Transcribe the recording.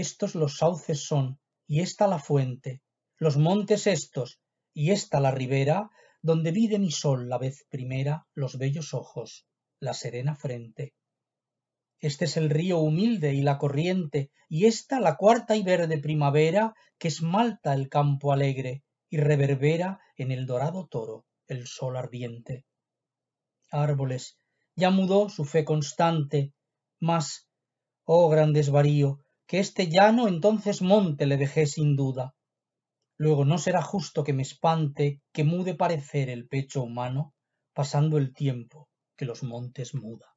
estos los sauces son, y esta la fuente, los montes estos, y esta la ribera, donde vi de mi sol la vez primera los bellos ojos, la serena frente. Este es el río humilde y la corriente, y esta la cuarta y verde primavera que esmalta el campo alegre y reverbera en el dorado toro el sol ardiente. Árboles, ya mudó su fe constante, mas, oh gran desvarío, que este llano entonces monte le dejé sin duda. Luego no será justo que me espante, que mude parecer el pecho humano, pasando el tiempo que los montes muda.